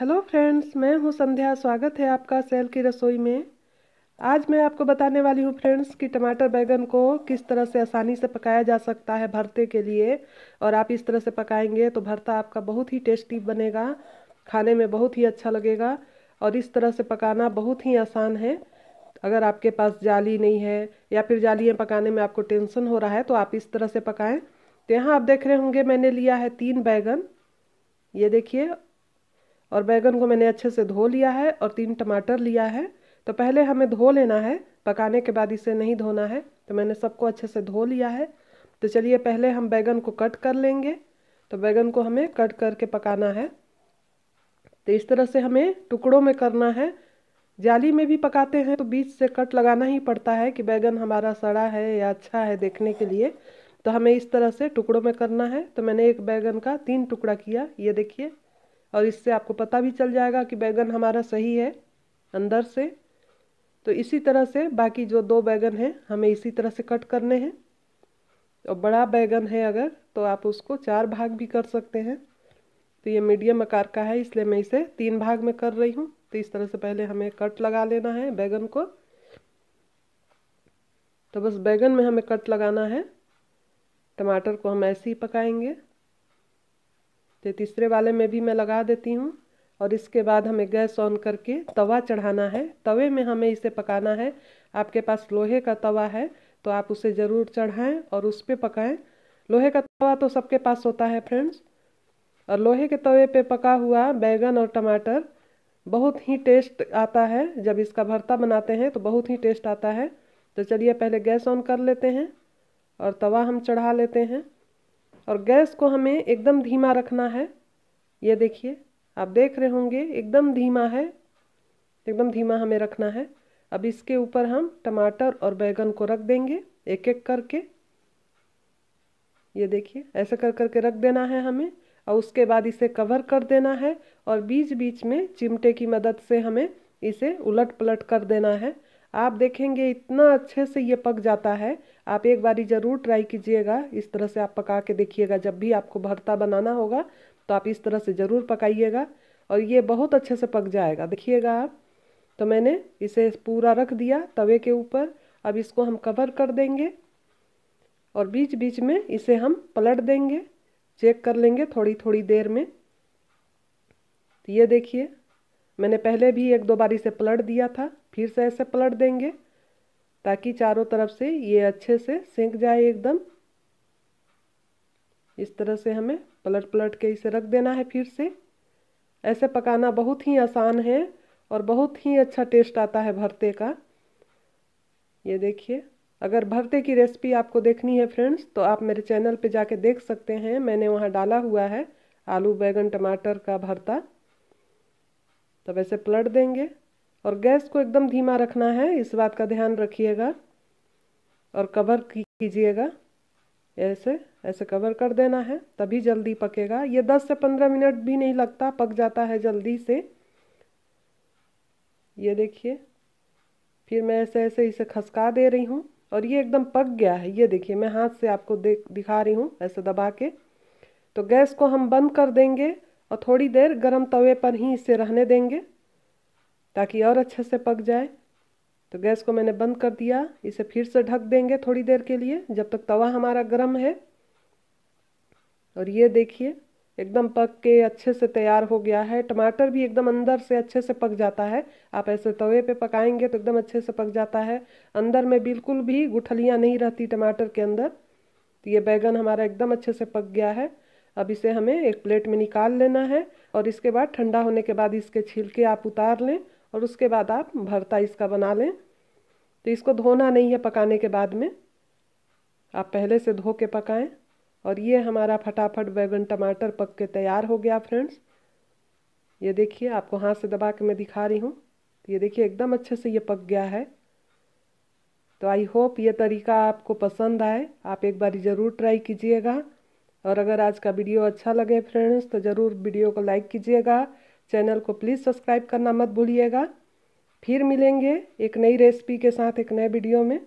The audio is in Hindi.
हेलो फ्रेंड्स मैं हूं संध्या स्वागत है आपका सेल की रसोई में आज मैं आपको बताने वाली हूं फ्रेंड्स कि टमाटर बैगन को किस तरह से आसानी से पकाया जा सकता है भरते के लिए और आप इस तरह से पकाएंगे तो भरता आपका बहुत ही टेस्टी बनेगा खाने में बहुत ही अच्छा लगेगा और इस तरह से पकाना बहुत ही आसान है अगर आपके पास जाली नहीं है या फिर जालियाँ पकाने में आपको टेंशन हो रहा है तो आप इस तरह से पकाएँ तो यहाँ आप देख रहे होंगे मैंने लिया है तीन बैगन ये देखिए और बैगन को मैंने अच्छे से धो लिया है और तीन टमाटर लिया है तो पहले हमें धो लेना है पकाने के बाद इसे नहीं धोना है तो मैंने सबको अच्छे से धो लिया है तो चलिए पहले हम बैगन को कट कर लेंगे तो बैगन को हमें कट करके पकाना है तो इस तरह से हमें टुकड़ों में करना है जाली में भी पकाते हैं तो बीच से कट लगाना ही पड़ता है कि बैगन हमारा सड़ा है या अच्छा है देखने के लिए तो हमें इस तरह से टुकड़ों में करना है तो मैंने एक बैगन का तीन टुकड़ा किया ये देखिए और इससे आपको पता भी चल जाएगा कि बैगन हमारा सही है अंदर से तो इसी तरह से बाकी जो दो बैगन हैं हमें इसी तरह से कट करने हैं और बड़ा बैगन है अगर तो आप उसको चार भाग भी कर सकते हैं तो ये मीडियम आकार का है इसलिए मैं इसे तीन भाग में कर रही हूँ तो इस तरह से पहले हमें कट लगा लेना है बैगन को तो बस बैगन में हमें कट लगाना है टमाटर को हम ऐसे ही पकाएंगे तो तीसरे वाले में भी मैं लगा देती हूँ और इसके बाद हमें गैस ऑन करके तवा चढ़ाना है तवे में हमें इसे पकाना है आपके पास लोहे का तवा है तो आप उसे ज़रूर चढ़ाएं और उस पर पकाएं लोहे का तवा तो सबके पास होता है फ्रेंड्स और लोहे के तवे पे पका हुआ बैंगन और टमाटर बहुत ही टेस्ट आता है जब इसका भरता बनाते हैं तो बहुत ही टेस्ट आता है तो चलिए पहले गैस ऑन कर लेते हैं और तवा हम चढ़ा लेते हैं और गैस को हमें एकदम धीमा रखना है ये देखिए आप देख रहे होंगे एकदम धीमा है एकदम धीमा हमें रखना है अब इसके ऊपर हम टमाटर और बैगन को रख देंगे एक एक करके ये देखिए ऐसे कर करके रख देना है हमें और उसके बाद इसे कवर कर देना है और बीच बीच में चिमटे की मदद से हमें इसे उलट पलट कर देना है आप देखेंगे इतना अच्छे से ये पक जाता है आप एक बारी ज़रूर ट्राई कीजिएगा इस तरह से आप पका के देखिएगा जब भी आपको भरता बनाना होगा तो आप इस तरह से ज़रूर पकाइएगा और ये बहुत अच्छे से पक जाएगा देखिएगा आप तो मैंने इसे पूरा रख दिया तवे के ऊपर अब इसको हम कवर कर देंगे और बीच बीच में इसे हम पलट देंगे चेक कर लेंगे थोड़ी थोड़ी देर में तो ये देखिए मैंने पहले भी एक दो बार इसे पलट दिया था फिर से ऐसे पलट देंगे ताकि चारों तरफ से ये अच्छे से सेंक जाए एकदम इस तरह से हमें पलट पलट के इसे रख देना है फिर से ऐसे पकाना बहुत ही आसान है और बहुत ही अच्छा टेस्ट आता है भरते का ये देखिए अगर भरते की रेसिपी आपको देखनी है फ्रेंड्स तो आप मेरे चैनल पे जाके देख सकते हैं मैंने वहाँ डाला हुआ है आलू बैगन टमाटर का भरता तब ऐसे पलट देंगे और गैस को एकदम धीमा रखना है इस बात का ध्यान रखिएगा और कवर कीजिएगा ऐसे ऐसे कवर कर देना है तभी जल्दी पकेगा ये 10 से 15 मिनट भी नहीं लगता पक जाता है जल्दी से ये देखिए फिर मैं ऐसे ऐसे इसे खसका दे रही हूँ और ये एकदम पक गया है ये देखिए मैं हाथ से आपको देख दिखा रही हूँ ऐसे दबा के तो गैस को हम बंद कर देंगे और थोड़ी देर गरम तवे पर ही इसे रहने देंगे ताकि और अच्छे से पक जाए तो गैस को मैंने बंद कर दिया इसे फिर से ढक देंगे थोड़ी देर के लिए जब तक तवा हमारा गर्म है और ये देखिए एकदम पक के अच्छे से तैयार हो गया है टमाटर भी एकदम अंदर से अच्छे से पक जाता है आप ऐसे तवे पे पकाएंगे तो एकदम अच्छे से पक जाता है अंदर में बिल्कुल भी गुठलियाँ नहीं रहती टमाटर के अंदर तो ये बैगन हमारा एकदम अच्छे से पक गया है अब इसे हमें एक प्लेट में निकाल लेना है और इसके बाद ठंडा होने के बाद इसके छिलके आप उतार लें और उसके बाद आप भरता इसका बना लें तो इसको धोना नहीं है पकाने के बाद में आप पहले से धो के पकाएं और ये हमारा फटाफट बैगन टमाटर पक के तैयार हो गया फ्रेंड्स ये देखिए आपको हाथ से दबा के मैं दिखा रही हूँ तो ये देखिए एकदम अच्छे से ये पक गया है तो आई होप ये तरीका आपको पसंद आए आप एक बार ज़रूर ट्राई कीजिएगा और अगर आज का वीडियो अच्छा लगे फ्रेंड्स तो ज़रूर वीडियो को लाइक कीजिएगा चैनल को प्लीज़ सब्सक्राइब करना मत भूलिएगा फिर मिलेंगे एक नई रेसिपी के साथ एक नए वीडियो में